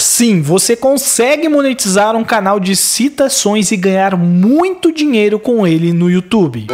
Sim, você consegue monetizar um canal de citações e ganhar muito dinheiro com ele no YouTube.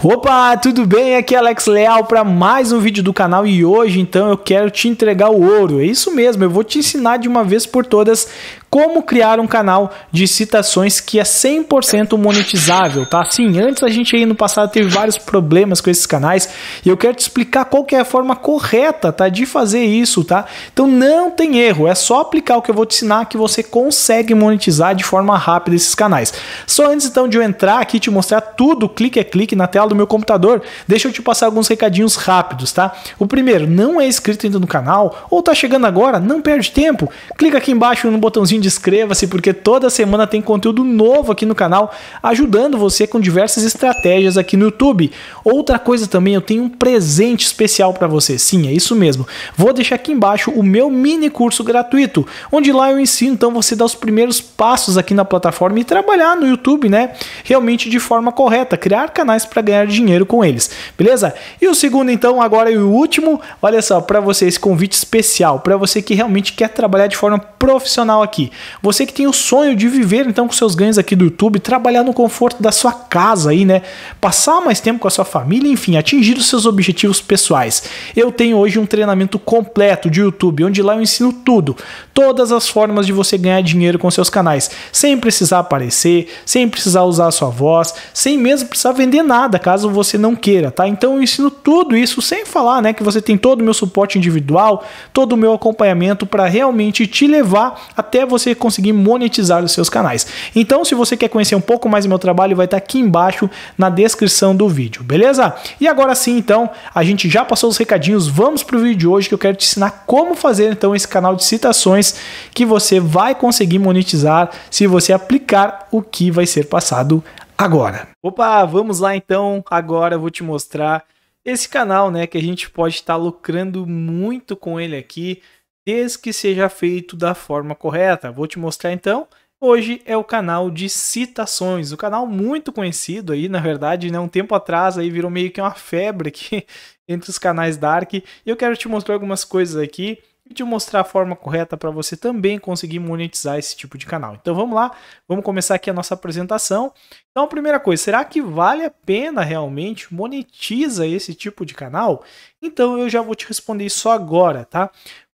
Opa, tudo bem? Aqui é Alex Leal para mais um vídeo do canal e hoje então eu quero te entregar o ouro. É isso mesmo, eu vou te ensinar de uma vez por todas como criar um canal de citações que é 100% monetizável, tá? Sim, antes a gente aí no passado teve vários problemas com esses canais e eu quero te explicar qual que é a forma correta, tá? De fazer isso, tá? Então não tem erro, é só aplicar o que eu vou te ensinar que você consegue monetizar de forma rápida esses canais. Só antes então de eu entrar aqui e te mostrar tudo, clique é clique na tela do meu computador, deixa eu te passar alguns recadinhos rápidos, tá? O primeiro, não é inscrito ainda no canal ou tá chegando agora, não perde tempo, clica aqui embaixo no botãozinho inscreva-se, porque toda semana tem conteúdo novo aqui no canal, ajudando você com diversas estratégias aqui no YouTube. Outra coisa também, eu tenho um presente especial para você. Sim, é isso mesmo. Vou deixar aqui embaixo o meu mini curso gratuito, onde lá eu ensino então você dar os primeiros passos aqui na plataforma e trabalhar no YouTube, né? Realmente de forma correta, criar canais para ganhar dinheiro com eles, beleza? E o segundo então, agora e o último, olha só, para você esse convite especial, para você que realmente quer trabalhar de forma profissional aqui. Você que tem o sonho de viver então com seus ganhos aqui do YouTube, trabalhar no conforto da sua casa aí, né? Passar mais tempo com a sua família, enfim, atingir os seus objetivos pessoais. Eu tenho hoje um treinamento completo de YouTube, onde lá eu ensino tudo, todas as formas de você ganhar dinheiro com seus canais, sem precisar aparecer, sem precisar usar a sua voz, sem mesmo precisar vender nada, caso você não queira, tá? Então eu ensino tudo isso sem falar, né, que você tem todo o meu suporte individual, todo o meu acompanhamento para realmente te levar até você você conseguir monetizar os seus canais. Então, se você quer conhecer um pouco mais do meu trabalho, vai estar aqui embaixo na descrição do vídeo, beleza? E agora sim, então, a gente já passou os recadinhos, vamos para o vídeo de hoje que eu quero te ensinar como fazer então esse canal de citações que você vai conseguir monetizar se você aplicar o que vai ser passado agora. Opa, vamos lá então. Agora eu vou te mostrar esse canal, né, que a gente pode estar tá lucrando muito com ele aqui desde que seja feito da forma correta. Vou te mostrar então. Hoje é o canal de citações, o um canal muito conhecido aí, na verdade, né? um tempo atrás aí virou meio que uma febre aqui entre os canais Dark. Eu quero te mostrar algumas coisas aqui e te mostrar a forma correta para você também conseguir monetizar esse tipo de canal. Então vamos lá, vamos começar aqui a nossa apresentação. Então, primeira coisa, será que vale a pena realmente monetiza esse tipo de canal? Então eu já vou te responder isso agora, tá?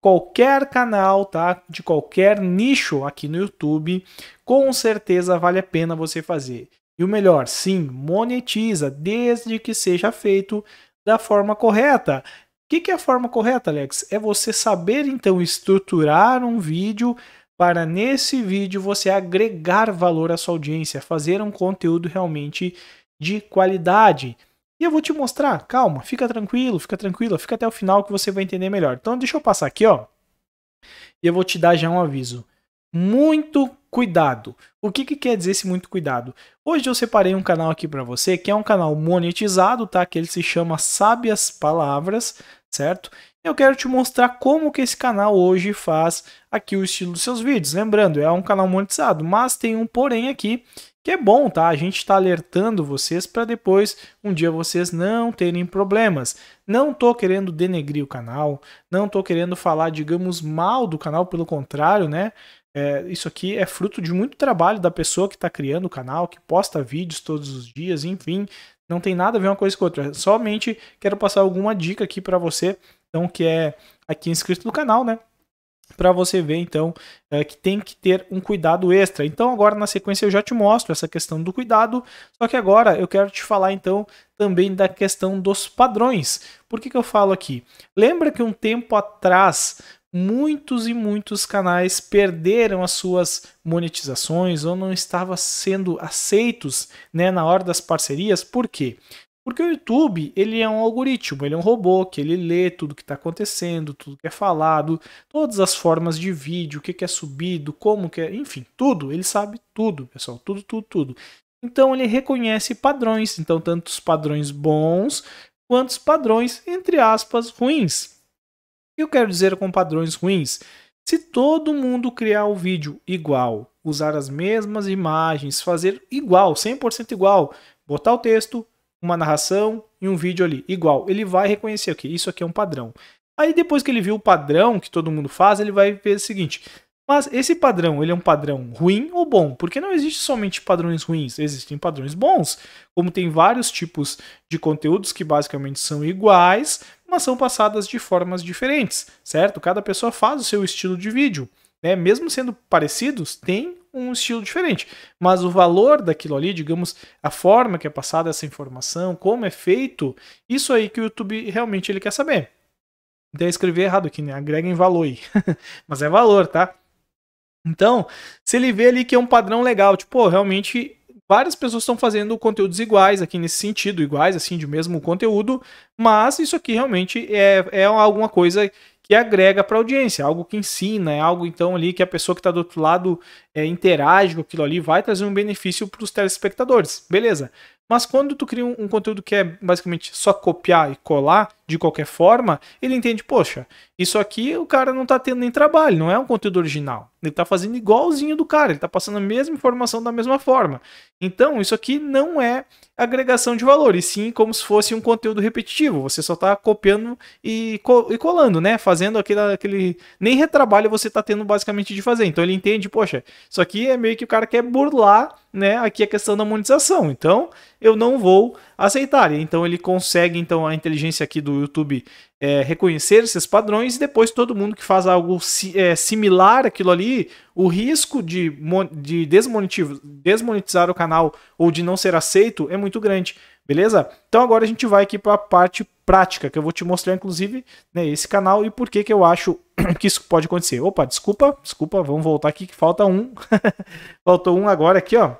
qualquer canal, tá? De qualquer nicho aqui no YouTube, com certeza vale a pena você fazer. E o melhor, sim, monetiza, desde que seja feito da forma correta. O que, que é a forma correta, Alex? É você saber então estruturar um vídeo para nesse vídeo você agregar valor à sua audiência, fazer um conteúdo realmente de qualidade. E eu vou te mostrar, calma, fica tranquilo, fica tranquila, fica até o final que você vai entender melhor. Então deixa eu passar aqui, ó. E eu vou te dar já um aviso. Muito cuidado. O que, que quer dizer esse muito cuidado? Hoje eu separei um canal aqui para você, que é um canal monetizado, tá? Que ele se chama Sábias Palavras, certo? Eu quero te mostrar como que esse canal hoje faz aqui o estilo dos seus vídeos. Lembrando, é um canal monetizado, mas tem um porém aqui que é bom, tá? A gente está alertando vocês para depois um dia vocês não terem problemas. Não tô querendo denegrir o canal, não tô querendo falar, digamos, mal do canal, pelo contrário, né? É, isso aqui é fruto de muito trabalho da pessoa que está criando o canal, que posta vídeos todos os dias, enfim. Não tem nada a ver uma coisa com outra. Somente quero passar alguma dica aqui para você, então que é aqui inscrito no canal, né? para você ver então é, que tem que ter um cuidado extra. Então agora na sequência eu já te mostro essa questão do cuidado, só que agora eu quero te falar então também da questão dos padrões. Por que, que eu falo aqui? Lembra que um tempo atrás muitos e muitos canais perderam as suas monetizações ou não estavam sendo aceitos né, na hora das parcerias. Por quê? Porque o YouTube, ele é um algoritmo, ele é um robô que ele lê tudo que está acontecendo, tudo que é falado, todas as formas de vídeo, o que, que é subido, como que é, enfim, tudo, ele sabe tudo, pessoal, tudo, tudo, tudo. Então ele reconhece padrões, então tanto os padrões bons quanto os padrões, entre aspas, ruins. O que eu quero dizer com padrões ruins? Se todo mundo criar o um vídeo igual, usar as mesmas imagens, fazer igual, 100% igual, botar o texto, uma narração e um vídeo ali. Igual. Ele vai reconhecer que isso aqui é um padrão. Aí depois que ele viu o padrão que todo mundo faz, ele vai ver o seguinte: mas esse padrão, ele é um padrão ruim ou bom? Porque não existe somente padrões ruins, existem padrões bons. Como tem vários tipos de conteúdos que basicamente são iguais, mas são passadas de formas diferentes, certo? Cada pessoa faz o seu estilo de vídeo, né? Mesmo sendo parecidos, tem um estilo diferente. Mas o valor daquilo ali, digamos, a forma que é passada essa informação, como é feito, isso aí que o YouTube realmente ele quer saber. Até escrevi errado aqui, né? Agrega em valor Mas é valor, tá? Então, se ele vê ali que é um padrão legal, tipo, oh, realmente várias pessoas estão fazendo conteúdos iguais aqui nesse sentido, iguais assim, de mesmo conteúdo, mas isso aqui realmente é, é alguma coisa que agrega para a audiência, algo que ensina, é algo então ali que a pessoa que está do outro lado é, interage com aquilo ali, vai trazer um benefício para os telespectadores. Beleza. Mas quando tu cria um, um, conteúdo que é basicamente só copiar e colar de qualquer forma, ele entende, poxa, isso aqui o cara não tá tendo nem trabalho, não é um conteúdo original. Ele tá fazendo igualzinho do cara, ele tá passando a mesma informação da mesma forma. Então, isso aqui não é agregação de valor, e sim como se fosse um conteúdo repetitivo. Você só tá copiando e, co e colando, né? Fazendo aquele, aquele. Nem retrabalho você tá tendo basicamente de fazer. Então ele entende, poxa, isso aqui é meio que o cara quer burlar né, aqui a questão da monetização. Então, eu não vou aceitar. Então, ele consegue, então, a inteligência aqui do YouTube é, reconhecer esses padrões e depois todo mundo que faz algo si, é, similar àquilo ali, o risco de, de desmonetizar, desmonetizar o canal ou de não ser aceito é muito grande, beleza? Então, agora a gente vai aqui para a parte prática, que eu vou te mostrar, inclusive, né, esse canal e por que, que eu acho que isso pode acontecer. Opa, desculpa, desculpa, vamos voltar aqui que falta um. Faltou um agora aqui, ó.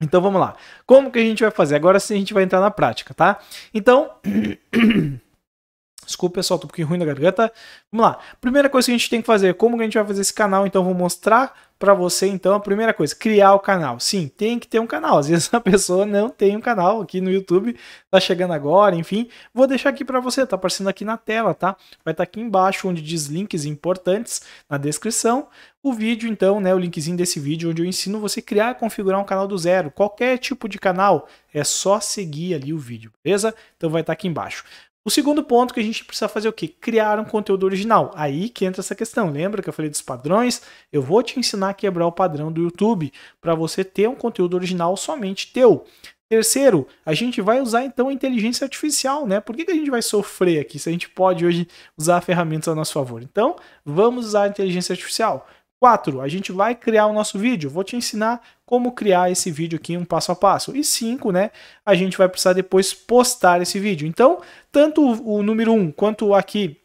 Então vamos lá. Como que a gente vai fazer? Agora sim a gente vai entrar na prática, tá? Então. Desculpa, pessoal, tô um pouquinho ruim na garganta. Vamos lá. Primeira coisa que a gente tem que fazer, como que a gente vai fazer esse canal? Então, vou mostrar para você, então, a primeira coisa, criar o canal. Sim, tem que ter um canal. Às vezes a pessoa não tem um canal aqui no YouTube, tá chegando agora, enfim. Vou deixar aqui para você, tá aparecendo aqui na tela, tá? Vai estar tá aqui embaixo onde diz links importantes na descrição. O vídeo, então, né, o linkzinho desse vídeo onde eu ensino você criar e configurar um canal do zero. Qualquer tipo de canal, é só seguir ali o vídeo, beleza? Então vai estar tá aqui embaixo. O segundo ponto que a gente precisa fazer é o que? Criar um conteúdo original. Aí que entra essa questão. Lembra que eu falei dos padrões? Eu vou te ensinar a quebrar o padrão do YouTube para você ter um conteúdo original somente teu. Terceiro, a gente vai usar então a inteligência artificial, né? Por que, que a gente vai sofrer aqui se a gente pode hoje usar ferramentas a nosso favor? Então, vamos usar a inteligência artificial. 4. A gente vai criar o nosso vídeo. Vou te ensinar como criar esse vídeo aqui um passo a passo. E 5, né? A gente vai precisar depois postar esse vídeo. Então, tanto o número 1 um, quanto aqui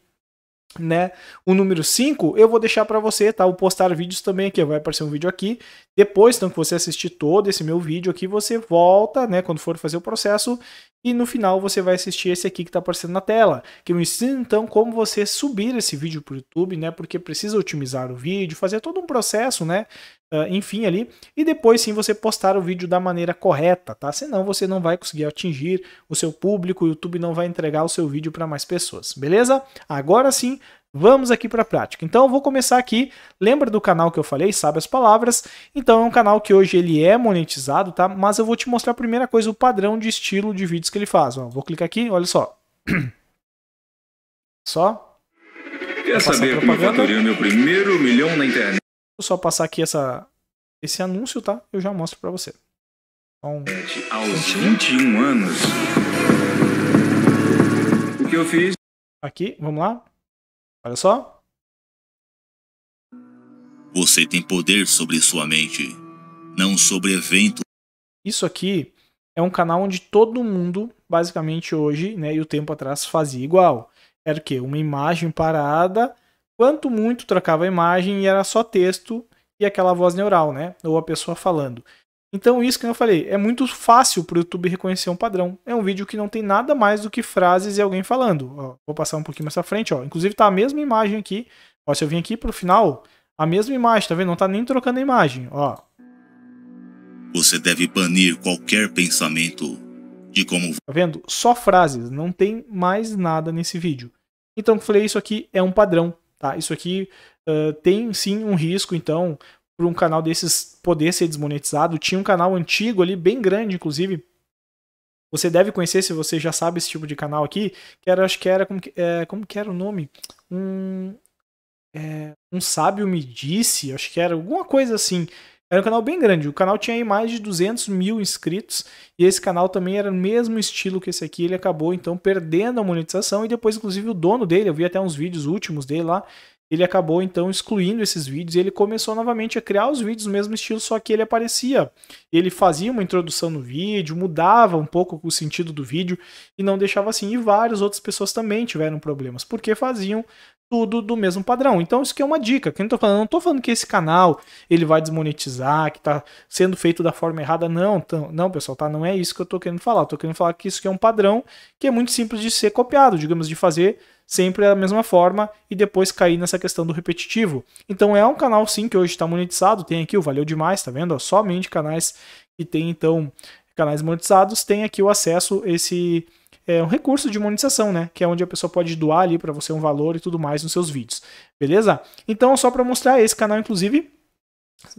né? O número 5 eu vou deixar para você, tá? Vou postar vídeos também aqui, vai aparecer um vídeo aqui. Depois, então, que você assistir todo esse meu vídeo aqui, você volta, né, quando for fazer o processo, e no final você vai assistir esse aqui que tá aparecendo na tela, que eu ensino então como você subir esse vídeo para o YouTube, né? Porque precisa otimizar o vídeo, fazer todo um processo, né? Uh, enfim ali, e depois sim você postar o vídeo da maneira correta, tá? Senão você não vai conseguir atingir o seu público, o YouTube não vai entregar o seu vídeo para mais pessoas, beleza? Agora sim, vamos aqui para a prática. Então eu vou começar aqui, lembra do canal que eu falei, sabe as palavras? Então é um canal que hoje ele é monetizado, tá? Mas eu vou te mostrar a primeira coisa, o padrão de estilo de vídeos que ele faz. Ó, vou clicar aqui, olha só. Só. Quer saber como eu faturei o meu primeiro milhão na internet? eu só passar aqui essa, esse anúncio, tá? Eu já mostro para você. Então, aos 21 anos. O que eu fiz? Aqui, vamos lá. Olha só. Você tem poder sobre sua mente, não sobre evento. Isso aqui é um canal onde todo mundo, basicamente hoje, né, e o tempo atrás fazia igual. Era o quê? Uma imagem parada Quanto muito trocava a imagem e era só texto e aquela voz neural, né? Ou a pessoa falando. Então, isso que eu falei, é muito fácil para o YouTube reconhecer um padrão. É um vídeo que não tem nada mais do que frases e alguém falando. Ó, vou passar um pouquinho mais à frente, ó. Inclusive tá a mesma imagem aqui. Ó, se eu vim aqui para o final, a mesma imagem, tá vendo? Não tá nem trocando a imagem, ó. Você deve banir qualquer pensamento de como. Tá vendo? Só frases, não tem mais nada nesse vídeo. Então, eu falei, isso aqui é um padrão. Tá? Isso aqui uh, tem sim um risco, então, para um canal desses poder ser desmonetizado. Tinha um canal antigo ali, bem grande, inclusive. Você deve conhecer, se você já sabe esse tipo de canal aqui, que era, acho que era, como que, é, como que era o nome? Um, é, um sábio me disse, acho que era alguma coisa assim era um canal bem grande. O canal tinha aí mais de 200 mil inscritos. E esse canal também era o mesmo estilo que esse aqui. Ele acabou então perdendo a monetização. E depois, inclusive, o dono dele, eu vi até uns vídeos últimos dele lá. Ele acabou então excluindo esses vídeos. E ele começou novamente a criar os vídeos no mesmo estilo, só que ele aparecia. Ele fazia uma introdução no vídeo, mudava um pouco o sentido do vídeo e não deixava assim. E várias outras pessoas também tiveram problemas, porque faziam tudo do mesmo padrão. Então isso aqui é uma dica, Quem eu tô falando, não tô falando que esse canal ele vai desmonetizar, que tá sendo feito da forma errada, não, não, pessoal, tá, não é isso que eu tô querendo falar. Eu tô querendo falar que isso aqui é um padrão que é muito simples de ser copiado, digamos de fazer sempre da mesma forma e depois cair nessa questão do repetitivo. Então é um canal sim que hoje está monetizado, tem aqui o valeu demais, tá vendo? somente canais que tem então canais monetizados tem aqui o acesso esse é um recurso de monetização, né? Que é onde a pessoa pode doar ali para você um valor e tudo mais nos seus vídeos, beleza? Então, só para mostrar esse canal, inclusive,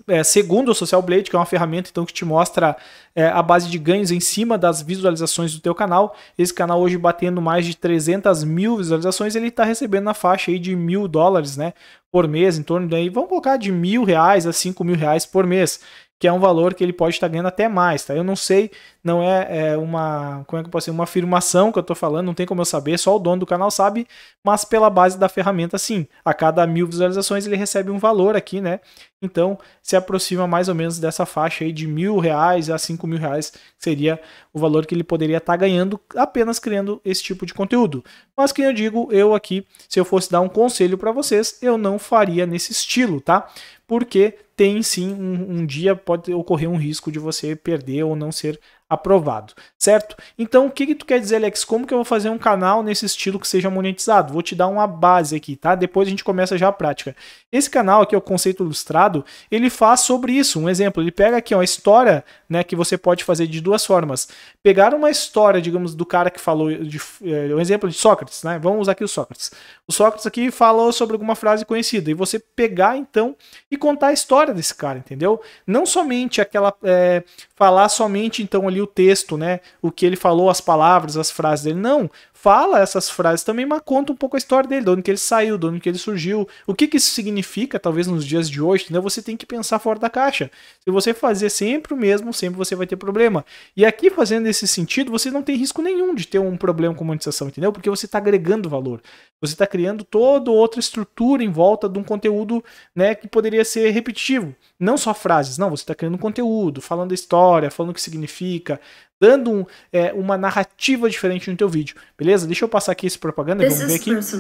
é, segundo o Social Blade, que é uma ferramenta então que te mostra é, a base de ganhos em cima das visualizações do teu canal. Esse canal hoje batendo mais de 300 mil visualizações, ele está recebendo na faixa aí de mil dólares, né, por mês, em torno daí vamos colocar de mil reais a cinco mil reais por mês que é um valor que ele pode estar ganhando até mais, tá? Eu não sei, não é, é uma, como é que eu posso dizer, uma afirmação que eu estou falando, não tem como eu saber, só o dono do canal sabe, mas pela base da ferramenta sim, a cada mil visualizações ele recebe um valor aqui, né? Então se aproxima mais ou menos dessa faixa aí de mil reais a cinco mil reais seria o valor que ele poderia estar ganhando apenas criando esse tipo de conteúdo. Mas que eu digo, eu aqui, se eu fosse dar um conselho para vocês, eu não faria nesse estilo, tá? porque tem sim um, um dia pode ocorrer um risco de você perder ou não ser aprovado, certo? Então, o que, que tu quer dizer, Alex? Como que eu vou fazer um canal nesse estilo que seja monetizado? Vou te dar uma base aqui, tá? Depois a gente começa já a prática. Esse canal aqui, o Conceito Ilustrado, ele faz sobre isso. Um exemplo, ele pega aqui uma história, né, que você pode fazer de duas formas. Pegar uma história, digamos, do cara que falou, de, eh, um exemplo de Sócrates, né? Vamos usar aqui o Sócrates. O Sócrates aqui falou sobre alguma frase conhecida e você pegar então e contar a história desse cara, entendeu? Não somente aquela é, falar somente então ali ali o texto, né? O que ele falou, as palavras, as frases dele. Não, fala essas frases também, mas conta um pouco a história dele, de onde que ele saiu, de onde que ele surgiu, o que, que isso significa, talvez nos dias de hoje, né? Você tem que pensar fora da caixa. Se você fazer sempre o mesmo, sempre você vai ter problema. E aqui, fazendo esse sentido, você não tem risco nenhum de ter um problema com monetização, entendeu? Porque você está agregando valor. Você está criando toda outra estrutura em volta de um conteúdo né, que poderia ser repetitivo. Não só frases, não, você está criando conteúdo, falando a história, falando o que significa, dando um, é, uma narrativa diferente no teu vídeo, beleza? Deixa eu passar aqui esse propaganda, This vamos ver aqui. Deixa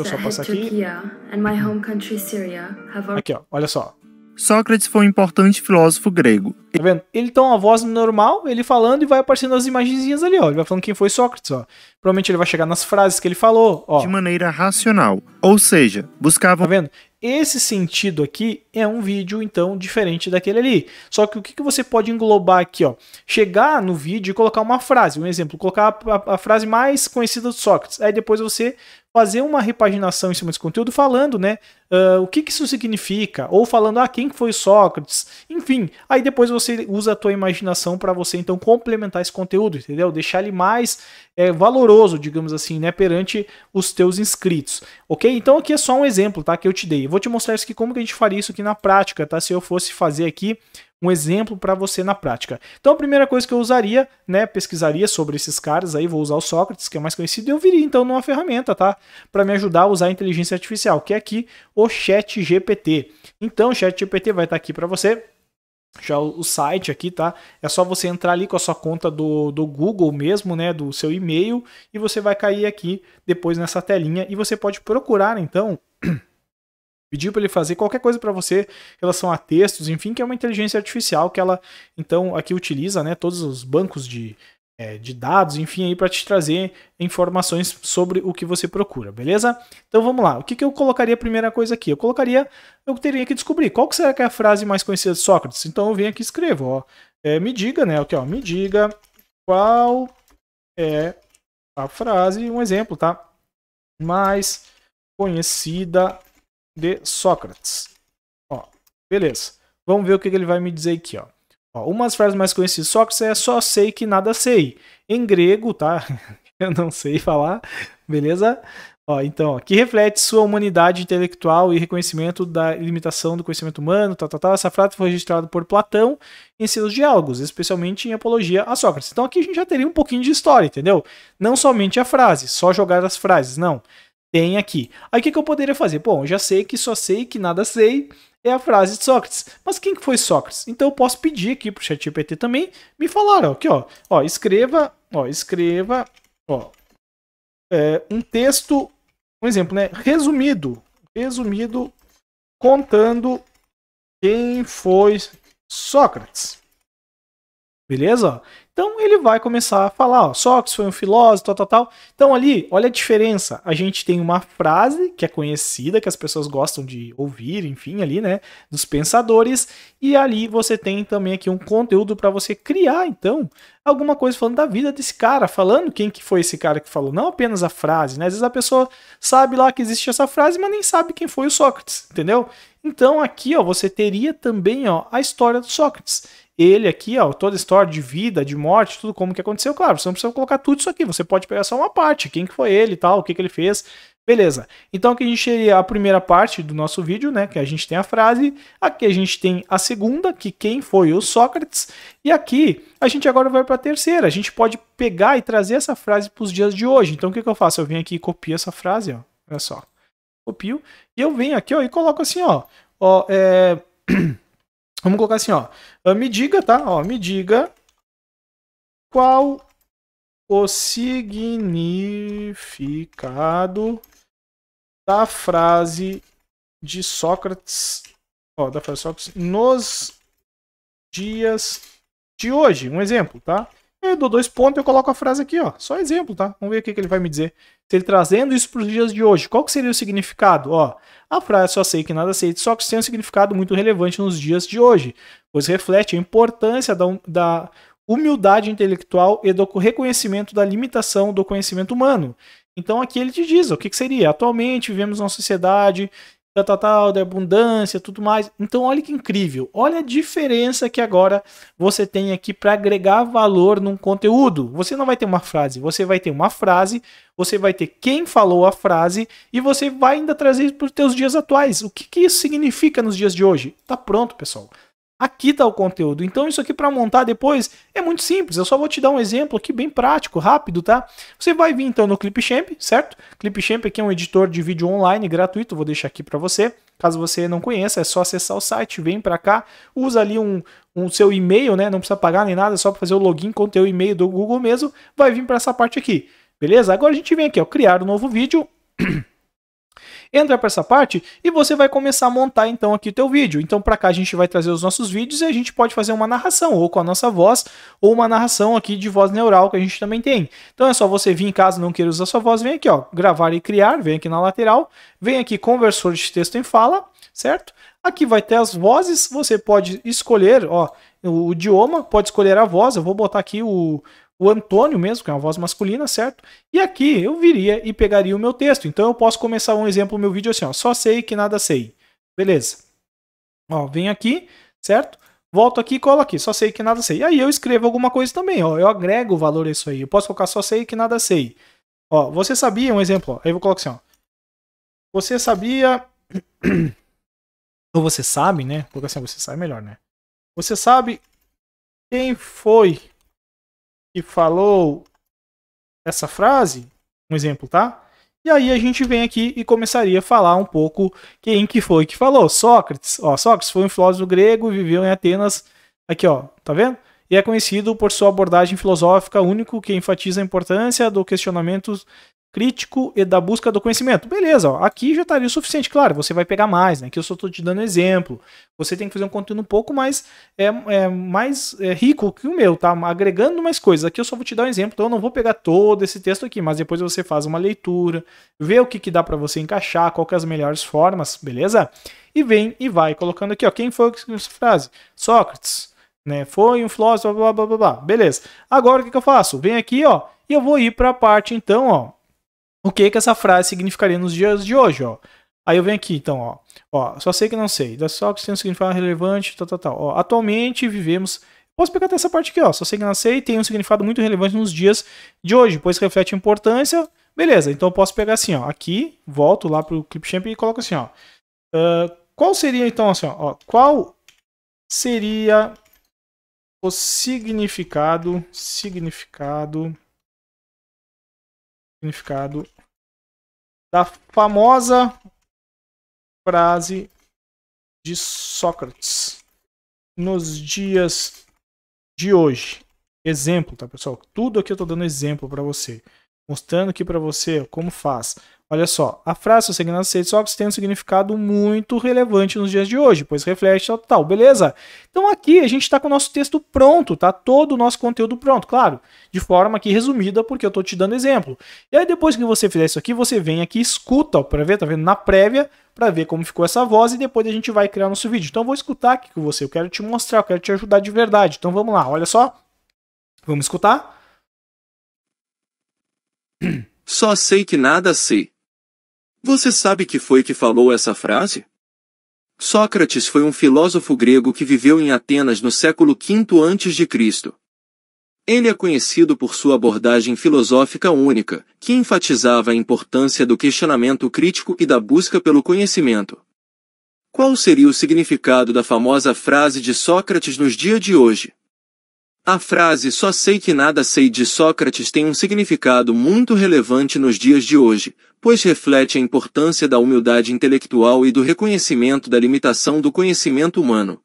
eu só passar aqui. Aqui, ó, olha só. Sócrates foi um importante filósofo grego. Tá vendo? Ele tem uma voz normal, ele falando e vai aparecendo as imagenzinhas ali, ó. Ele vai falando quem foi Sócrates, ó. Provavelmente ele vai chegar nas frases que ele falou, ó. De maneira racional. Ou seja, buscava. Tá vendo? Esse sentido aqui é um vídeo, então, diferente daquele ali. Só que o que, você pode englobar aqui? Ó? Chegar no vídeo e colocar uma frase. Um exemplo, colocar a, a, a frase mais conhecida do Sócrates. Aí depois você fazer uma repaginação em cima desse conteúdo falando, né, uh, o que, que isso significa, ou falando, ah, quem foi Sócrates, enfim. Aí depois você usa a tua imaginação para você, então, complementar esse conteúdo, entendeu? Deixar ele mais é, valoroso, digamos assim, né, perante os teus inscritos, ok? Então aqui é só um exemplo, tá, que eu te dei. Eu vou te mostrar isso aqui, como que a gente faria isso aqui na prática, tá? Se eu fosse fazer aqui um exemplo para você na prática. Então a primeira coisa que eu usaria, né, pesquisaria sobre esses caras aí, vou usar o Sócrates, que é mais conhecido, e eu viria então numa ferramenta, tá, para me ajudar a usar a inteligência artificial, que é aqui o Chat GPT. Então o Chat GPT vai estar tá aqui para você já o site aqui, tá? É só você entrar ali com a sua conta do, do Google mesmo, né? Do seu e-mail, e você vai cair aqui depois nessa telinha e você pode procurar então pediu para ele fazer qualquer coisa para você em relação a textos, enfim, que é uma inteligência artificial que ela então aqui utiliza, né, todos os bancos de, é, de dados, enfim, aí para te trazer informações sobre o que você procura, beleza? Então vamos lá. O que, que eu colocaria a primeira coisa aqui? Eu colocaria, eu teria que descobrir qual que será que é a frase mais conhecida de Sócrates. Então eu venho aqui e escrevo, ó, é, me diga, né, aqui, ó, me diga qual é a frase, um exemplo, tá? Mais conhecida de Sócrates. Ó, beleza. Vamos ver o que ele vai me dizer aqui, ó. ó uma das frases mais conhecidas de Sócrates é só sei que nada sei. Em grego, tá? Eu não sei falar, beleza? Ó, então, ó, que reflete sua humanidade intelectual e reconhecimento da limitação do conhecimento humano, tal, tá, tal, tá, tá. Essa frase foi registrada por Platão em seus diálogos, especialmente em Apologia a Sócrates. Então aqui a gente já teria um pouquinho de história, entendeu? Não somente a frase, só jogar as frases, não tem aqui. Aí o que, que eu poderia fazer? Bom, já sei que só sei que nada sei é a frase de Sócrates. Mas quem foi Sócrates? Então eu posso pedir aqui para o ChatGPT também me falar, ó, aqui, ó, ó, escreva, ó, escreva, ó, é, um texto, um exemplo, né, resumido, resumido, contando quem foi Sócrates. Beleza? Então ele vai começar a falar, ó, Sócrates foi um filósofo, tal, tal, tal. Então ali, olha a diferença. A gente tem uma frase que é conhecida, que as pessoas gostam de ouvir, enfim, ali, né, dos pensadores, e ali você tem também aqui um conteúdo para você criar, então, alguma coisa falando da vida desse cara, falando quem que foi esse cara que falou, não apenas a frase, né? Às vezes a pessoa sabe lá que existe essa frase, mas nem sabe quem foi o Sócrates, entendeu? Então aqui, ó, você teria também, ó, a história do Sócrates ele aqui, ó, toda a história de vida, de morte, tudo como que aconteceu, claro, você não precisa colocar tudo isso aqui, você pode pegar só uma parte, quem que foi ele e tal, o que que ele fez, beleza. Então aqui a gente teria a primeira parte do nosso vídeo, né, que a gente tem a frase, aqui a gente tem a segunda, que quem foi o Sócrates, e aqui a gente agora vai para a terceira, a gente pode pegar e trazer essa frase para os dias de hoje, então o que que eu faço? Eu venho aqui e copio essa frase, ó, olha só, copio, e eu venho aqui, ó, e coloco assim, ó, ó, é... Vamos colocar assim, ó. Ah, me diga, tá? Ó, me diga qual o significado da frase de Sócrates, ó, da frase Sócrates nos dias de hoje. Um exemplo, tá? Eu é, dou dois pontos e eu coloco a frase aqui, ó. Só exemplo, tá? Vamos ver o que ele vai me dizer ele trazendo isso para os dias de hoje, qual que seria o significado? Ó, a frase só sei que nada sei, só que tem um significado muito relevante nos dias de hoje, pois reflete a importância da, da humildade intelectual e do reconhecimento da limitação do conhecimento humano. Então aqui ele te diz o que, que seria. Atualmente vivemos uma sociedade tal, tal, tal, de abundância, tudo mais. Então, olha que incrível. Olha a diferença que agora você tem aqui para agregar valor num conteúdo. Você não vai ter uma frase, você vai ter uma frase, você vai ter quem falou a frase e você vai ainda trazer para os teus dias atuais. O que, que isso significa nos dias de hoje? Tá pronto, pessoal. Aqui está o conteúdo. Então, isso aqui para montar depois é muito simples. Eu só vou te dar um exemplo aqui bem prático, rápido, tá? Você vai vir então no Clipchamp, certo? Clipchamp aqui é um editor de vídeo online gratuito, vou deixar aqui para você. Caso você não conheça, é só acessar o site, vem para cá, usa ali um, um seu e-mail, né? Não precisa pagar nem nada, é só para fazer o login com o teu e-mail do Google mesmo, vai vir para essa parte aqui. Beleza? Agora a gente vem aqui, ó, criar um novo vídeo. entra para essa parte e você vai começar a montar então aqui o teu vídeo. Então para cá a gente vai trazer os nossos vídeos e a gente pode fazer uma narração ou com a nossa voz ou uma narração aqui de voz neural que a gente também tem. Então é só você vir em casa, não queira usar sua voz, vem aqui ó, gravar e criar, vem aqui na lateral, vem aqui conversor de texto em fala, certo? Aqui vai ter as vozes, você pode escolher, ó, o idioma, pode escolher a voz, eu vou botar aqui o o Antônio mesmo, que é uma voz masculina, certo? E aqui eu viria e pegaria o meu texto. Então eu posso começar um exemplo no meu vídeo assim, ó, só sei que nada sei. Beleza. Ó, vem aqui, certo? Volto aqui e colo aqui, só sei que nada sei. E aí eu escrevo alguma coisa também, ó, eu agrego o valor a isso aí. Eu posso colocar só sei que nada sei. Ó, você sabia, um exemplo, ó, aí eu vou colocar assim, ó. Você sabia... Ou você sabe, né? Vou colocar assim, você sabe é melhor, né? Você sabe quem foi que falou essa frase, um exemplo, tá? E aí a gente vem aqui e começaria a falar um pouco quem que foi que falou. Sócrates, ó, Sócrates foi um filósofo grego, viveu em Atenas, aqui ó, tá vendo? E é conhecido por sua abordagem filosófica único que enfatiza a importância do questionamento crítico e da busca do conhecimento. Beleza, ó, aqui já estaria tá o suficiente, claro, você vai pegar mais, né? Aqui eu só estou te dando exemplo. Você tem que fazer um conteúdo um pouco mais, é, é mais é, rico que o meu, tá? Agregando mais coisas. Aqui eu só vou te dar um exemplo, então eu não vou pegar todo esse texto aqui, mas depois você faz uma leitura, vê o que, que dá para você encaixar, qual que é as melhores formas, beleza? E vem e vai colocando aqui, ó, quem foi que escreveu essa frase? Sócrates, né? Foi um filósofo, blá, blá, blá, blá. Beleza. Agora o que, que eu faço? Vem aqui, ó, e eu vou ir para a parte, então, ó, o que que essa frase significaria nos dias de hoje, ó. Aí eu venho aqui, então, ó. Ó, só sei que não sei. Dá só que tem um significado relevante, tal, tal, tal. Ó, atualmente vivemos. Posso pegar até essa parte aqui, ó. Só sei que não sei tem um significado muito relevante nos dias de hoje, pois reflete importância. Beleza, então eu posso pegar assim, ó. Aqui, volto lá pro Clipchamp e coloco assim, ó. Uh, qual seria, então, assim, ó. Qual seria o significado, significado significado da famosa frase de Sócrates nos dias de hoje. Exemplo, tá, pessoal? Tudo aqui eu estou dando exemplo para você mostrando aqui para você como faz. Olha só, a frase sossegando as redes sociais tem um significado muito relevante nos dias de hoje, pois reflete tal, tal, beleza? Então aqui a gente está com o nosso texto pronto, tá? Todo o nosso conteúdo pronto, claro, de forma aqui resumida, porque eu estou te dando exemplo. E aí depois que você fizer isso aqui, você vem aqui escuta, para ver, tá vendo? Na prévia, para ver como ficou essa voz e depois a gente vai criar nosso vídeo. Então eu vou escutar aqui com você, eu quero te mostrar, eu quero te ajudar de verdade. Então vamos lá, olha só. Vamos escutar? Só sei que nada sei. Você sabe que foi que falou essa frase? Sócrates foi um filósofo grego que viveu em Atenas no século V a.C. Ele é conhecido por sua abordagem filosófica única, que enfatizava a importância do questionamento crítico e da busca pelo conhecimento. Qual seria o significado da famosa frase de Sócrates nos dias de hoje? A frase só sei que nada sei de Sócrates tem um significado muito relevante nos dias de hoje, pois reflete a importância da humildade intelectual e do reconhecimento da limitação do conhecimento humano.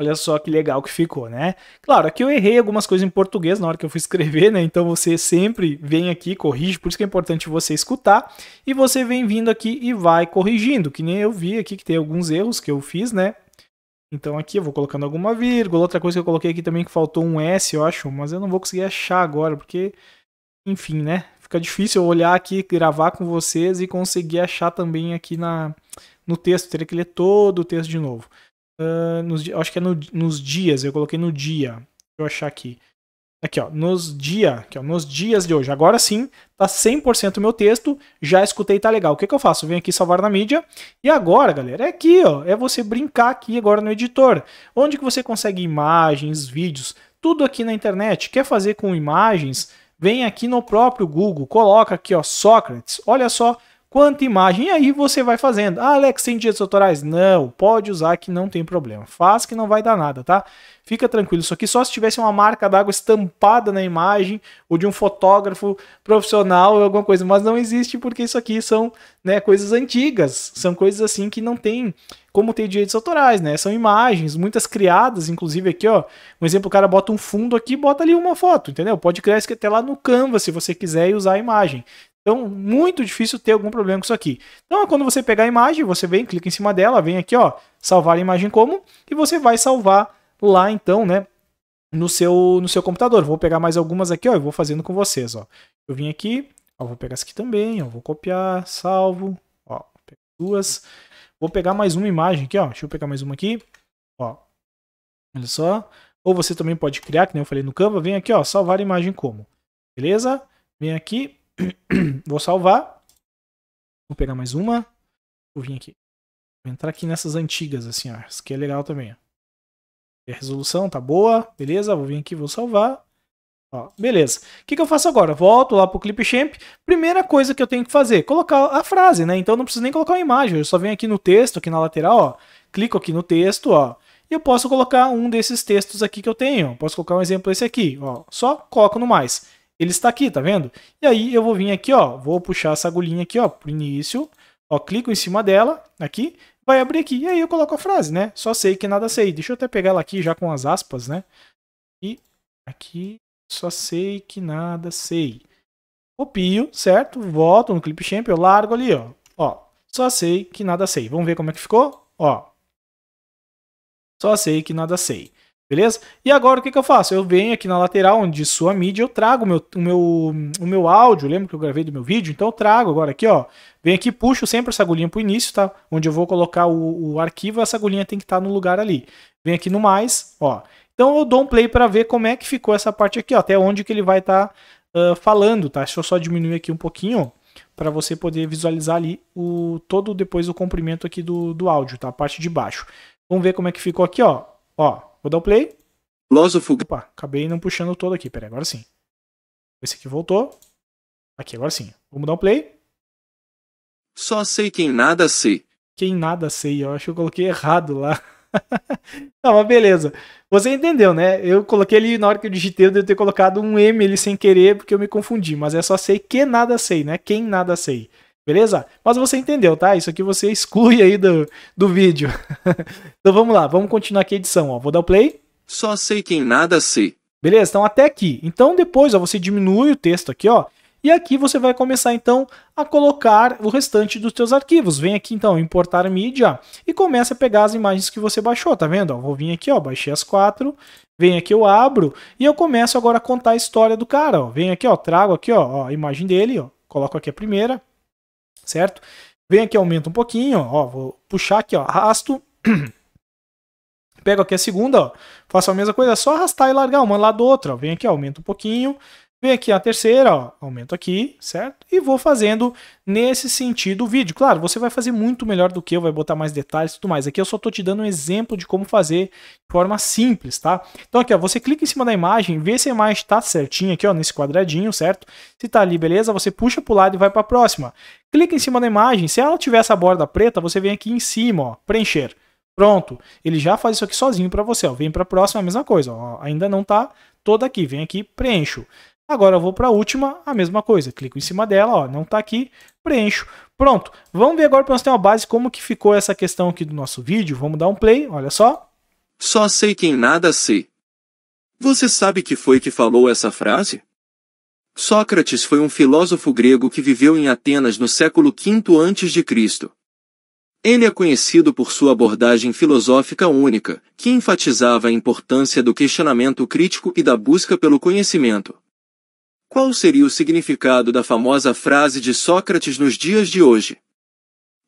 Olha só que legal que ficou, né? Claro, aqui eu errei algumas coisas em português na hora que eu fui escrever, né? Então você sempre vem aqui, corrige, por isso que é importante você escutar. E você vem vindo aqui e vai corrigindo, que nem eu vi aqui que tem alguns erros que eu fiz, né? Então aqui eu vou colocando alguma vírgula. Outra coisa que eu coloquei aqui também que faltou um S, eu acho, mas eu não vou conseguir achar agora, porque, enfim, né? Fica difícil eu olhar aqui, gravar com vocês e conseguir achar também aqui na, no texto. Teria que ler todo o texto de novo. Uh, nos, acho que é no, nos dias, eu coloquei no dia. Deixa eu achar aqui. Aqui, ó, nos dia, aqui, ó, nos dias de hoje. Agora sim, tá 100% meu texto, já escutei, tá legal. O que, que eu faço? Eu venho aqui salvar na mídia. E agora, galera, é aqui, ó, é você brincar aqui agora no editor. Onde que você consegue imagens, vídeos, tudo aqui na internet. Quer fazer com imagens? Vem aqui no próprio Google, coloca aqui, ó, Sócrates. Olha só, quanta imagem. E aí você vai fazendo. Ah, Alex, sem direitos autorais? Não, pode usar que não tem problema. Faz que não vai dar nada, tá? Fica tranquilo. Isso aqui só se tivesse uma marca d'água estampada na imagem ou de um fotógrafo profissional ou alguma coisa, mas não existe porque isso aqui são né, coisas antigas, são coisas assim que não tem como ter direitos autorais, né? São imagens, muitas criadas, inclusive aqui, ó. Um exemplo, o cara bota um fundo aqui e bota ali uma foto, entendeu? Pode criar isso até lá no Canva, se você quiser, e usar a imagem. Então, muito difícil ter algum problema com isso aqui. Então, é quando você pegar a imagem, você vem, clica em cima dela, vem aqui, ó, salvar a imagem como, e você vai salvar lá, então, né, no seu, no seu computador. Vou pegar mais algumas aqui, ó, e vou fazendo com vocês, ó. Eu vim aqui, ó, vou pegar essa aqui também, ó, vou copiar, salvo, ó, duas. Vou pegar mais uma imagem aqui, ó, deixa eu pegar mais uma aqui, ó, olha só. Ou você também pode criar, que nem eu falei no Canva, vem aqui, ó, salvar a imagem como, beleza? Vem aqui, Vou salvar. Vou pegar mais uma. Vou vir aqui. Vou entrar aqui nessas antigas, assim, ó. Isso aqui é legal também, ó. A resolução tá boa, beleza? Vou vir aqui, vou salvar. Ó, beleza. O que, que eu faço agora? Volto lá pro Clipchamp. Primeira coisa que eu tenho que fazer, colocar a frase, né? Então não preciso nem colocar uma imagem. Eu só venho aqui no texto, aqui na lateral, ó. Clico aqui no texto, ó. E eu posso colocar um desses textos aqui que eu tenho. Posso colocar um exemplo esse aqui, ó. Só coloco no mais ele está aqui, tá vendo? E aí eu vou vir aqui, ó, vou puxar essa agulhinha aqui, ó, pro início, ó, clico em cima dela, aqui, vai abrir aqui. E aí eu coloco a frase, né? Só sei que nada sei. Deixa eu até pegar ela aqui já com as aspas, né? E aqui, só sei que nada sei. Copio, certo? Volto no Clipchamp, eu largo ali, ó. Ó, só sei que nada sei. Vamos ver como é que ficou? Ó. Só sei que nada sei. Beleza? E agora o que, que eu faço? Eu venho aqui na lateral onde sua mídia, eu trago o meu, o, meu, o meu áudio, lembra que eu gravei do meu vídeo? Então eu trago agora aqui, ó. Venho aqui, puxo sempre essa agulhinha para o início, tá? Onde eu vou colocar o, o arquivo, essa agulhinha tem que estar tá no lugar ali. Venho aqui no mais, ó. Então eu dou um play para ver como é que ficou essa parte aqui, ó, até onde que ele vai estar tá, uh, falando, tá? Deixa eu só diminuir aqui um pouquinho, para você poder visualizar ali o todo depois o comprimento aqui do, do áudio, tá? A parte de baixo. Vamos ver como é que ficou aqui, ó. Ó, Vou dar o play. Filósofo. Opa, acabei não puxando todo aqui. Peraí, agora sim. Esse aqui voltou. Aqui, agora sim. Vamos dar o play. Só sei quem nada sei. Quem nada sei, eu acho que eu coloquei errado lá. Tá, mas beleza. Você entendeu, né? Eu coloquei ele na hora que eu digitei, eu devo ter colocado um M ele sem querer, porque eu me confundi. Mas é só sei que nada sei, né? Quem nada sei. Beleza? Mas você entendeu, tá? Isso aqui você exclui aí do, do vídeo. então vamos lá, vamos continuar aqui a edição. Ó. Vou dar o play. Só sei quem nada sei. Beleza? Então até aqui. Então depois ó, você diminui o texto aqui, ó. E aqui você vai começar então a colocar o restante dos seus arquivos. Vem aqui então, importar mídia e começa a pegar as imagens que você baixou, tá vendo? Ó, vou vir aqui, ó, baixei as quatro, vem aqui, eu abro e eu começo agora a contar a história do cara, ó. Vem aqui, ó, trago aqui, ó, ó a imagem dele, ó, coloco aqui a primeira, certo? vem aqui, aumenta um pouquinho, ó, vou puxar aqui, ó, arrasto. Pego aqui a segunda, ó, faço a mesma coisa, é só arrastar e largar uma lá do outro, ó. aqui, aumenta um pouquinho, Vem aqui a terceira, ó, aumento aqui, certo? E vou fazendo nesse sentido o vídeo. Claro, você vai fazer muito melhor do que eu, vai botar mais detalhes e tudo mais. Aqui eu só estou te dando um exemplo de como fazer de forma simples, tá? Então aqui, ó, você clica em cima da imagem, vê se a imagem está certinha aqui, ó, nesse quadradinho, certo? Se está ali, beleza? Você puxa para o lado e vai para a próxima. Clica em cima da imagem, se ela tiver essa borda preta, você vem aqui em cima, ó, preencher. Pronto, ele já faz isso aqui sozinho para você, ó. Vem para a próxima, a mesma coisa, ó. Ainda não está toda aqui, vem aqui, preencho. Agora eu vou para a última, a mesma coisa. Clico em cima dela, ó, não está aqui, preencho. Pronto. Vamos ver agora para nós ter uma base como que ficou essa questão aqui do nosso vídeo. Vamos dar um play, olha só. Só sei quem nada sei. Você sabe que foi que falou essa frase? Sócrates foi um filósofo grego que viveu em Atenas no século V a.C. Ele é conhecido por sua abordagem filosófica única, que enfatizava a importância do questionamento crítico e da busca pelo conhecimento. Qual seria o significado da famosa frase de Sócrates nos dias de hoje?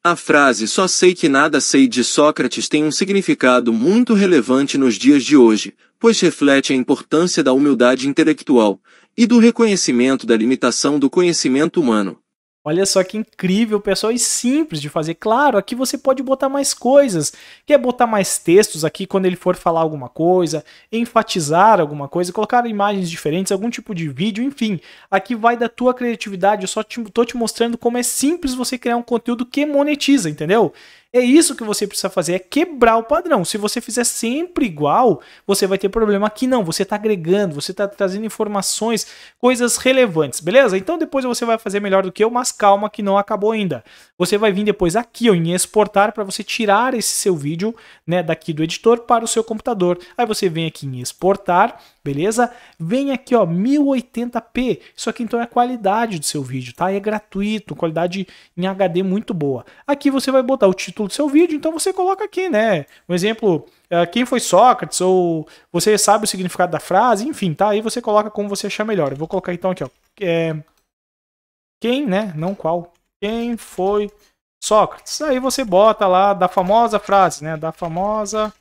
A frase só sei que nada sei de Sócrates tem um significado muito relevante nos dias de hoje, pois reflete a importância da humildade intelectual e do reconhecimento da limitação do conhecimento humano. Olha só que incrível, pessoal, e simples de fazer. Claro, aqui você pode botar mais coisas. Quer botar mais textos aqui quando ele for falar alguma coisa, enfatizar alguma coisa, colocar imagens diferentes, algum tipo de vídeo, enfim. Aqui vai da tua criatividade, eu só te, tô te mostrando como é simples você criar um conteúdo que monetiza, entendeu? É isso que você precisa fazer, é quebrar o padrão. Se você fizer sempre igual, você vai ter problema aqui não. Você está agregando, você está trazendo informações, coisas relevantes, beleza? Então depois você vai fazer melhor do que eu, mas calma que não acabou ainda. Você vai vir depois aqui ó, em exportar para você tirar esse seu vídeo né, daqui do editor para o seu computador. Aí você vem aqui em exportar beleza? Vem aqui, ó, 1080p. Isso aqui então é a qualidade do seu vídeo, tá? E é gratuito, qualidade em HD muito boa. Aqui você vai botar o título do seu vídeo, então você coloca aqui, né? Um exemplo, eh, quem foi Sócrates ou você sabe o significado da frase, enfim, tá? Aí você coloca como você achar melhor. Eu vou colocar então aqui, ó, é... quem, né? Não qual. Quem foi Sócrates? Aí você bota lá da famosa frase, né? Da famosa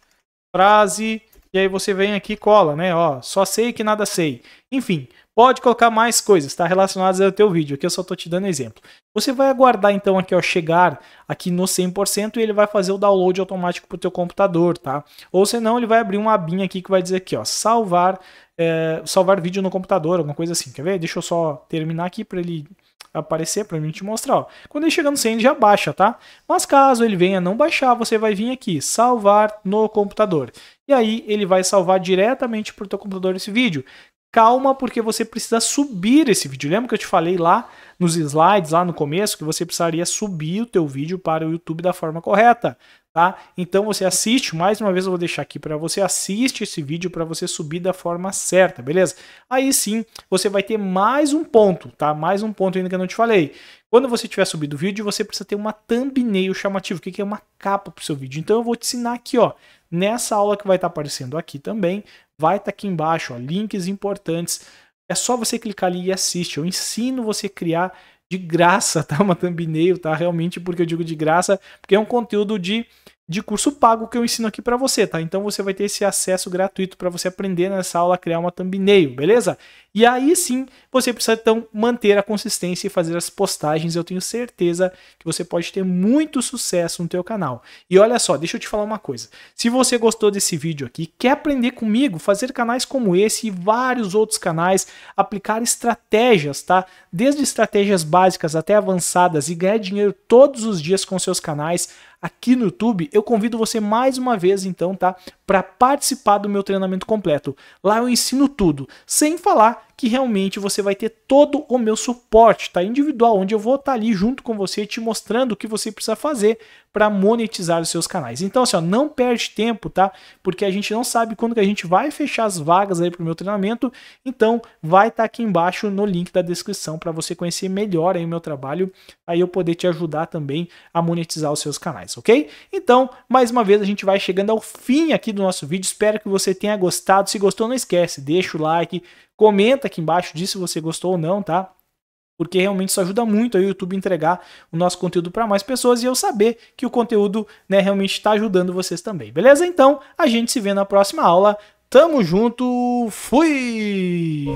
frase e aí você vem aqui e cola, né? Ó, só sei que nada sei. Enfim, pode colocar mais coisas, tá? Relacionadas ao teu vídeo. Aqui eu só estou te dando exemplo. Você vai aguardar então aqui, ó, chegar aqui no 100% e ele vai fazer o download automático para o teu computador, tá? Ou senão ele vai abrir uma abinha aqui que vai dizer aqui, ó, salvar, é, salvar vídeo no computador, alguma coisa assim. Quer ver? Deixa eu só terminar aqui para ele aparecer para mim te mostrar. Ó. Quando ele chegar no 100, ele já baixa, tá? Mas caso ele venha não baixar, você vai vir aqui, salvar no computador e aí ele vai salvar diretamente para o teu computador esse vídeo. Calma, porque você precisa subir esse vídeo. Lembra que eu te falei lá nos slides, lá no começo, que você precisaria subir o teu vídeo para o YouTube da forma correta tá? Então você assiste, mais uma vez eu vou deixar aqui para você assiste esse vídeo para você subir da forma certa, beleza? Aí sim, você vai ter mais um ponto, tá? Mais um ponto ainda que eu não te falei. Quando você tiver subido o vídeo, você precisa ter uma thumbnail chamativa, o que é uma capa para o seu vídeo. Então eu vou te ensinar aqui, ó, nessa aula que vai estar tá aparecendo aqui também, vai estar tá aqui embaixo, ó, links importantes. É só você clicar ali e assiste. Eu ensino você a criar de graça, tá? Uma thumbnail, tá? Realmente, porque eu digo de graça, porque é um conteúdo de, de curso pago que eu ensino aqui para você, tá? Então você vai ter esse acesso gratuito para você aprender nessa aula a criar uma thumbnail, beleza? E aí sim, você precisa então manter a consistência e fazer as postagens. Eu tenho certeza que você pode ter muito sucesso no teu canal. E olha só, deixa eu te falar uma coisa. Se você gostou desse vídeo aqui, quer aprender comigo, fazer canais como esse e vários outros canais, aplicar estratégias, tá? Desde estratégias básicas até avançadas e ganhar dinheiro todos os dias com seus canais, aqui no YouTube, eu convido você mais uma vez, então, tá? Para participar do meu treinamento completo. Lá eu ensino tudo, sem falar que realmente você vai ter todo o meu suporte, tá? Individual, onde eu vou estar tá ali junto com você, te mostrando o que você precisa fazer para monetizar os seus canais. Então, assim, ó, não perde tempo, tá? Porque a gente não sabe quando que a gente vai fechar as vagas aí para o meu treinamento. Então, vai estar tá aqui embaixo no link da descrição para você conhecer melhor aí o meu trabalho, aí eu poder te ajudar também a monetizar os seus canais, ok? Então, mais uma vez, a gente vai chegando ao fim aqui do nosso vídeo. Espero que você tenha gostado. Se gostou, não esquece, deixa o like, Comenta aqui embaixo diz se você gostou ou não, tá? Porque realmente isso ajuda muito aí o YouTube entregar o nosso conteúdo para mais pessoas e eu saber que o conteúdo né, realmente está ajudando vocês também. Beleza? Então, a gente se vê na próxima aula. Tamo junto, fui!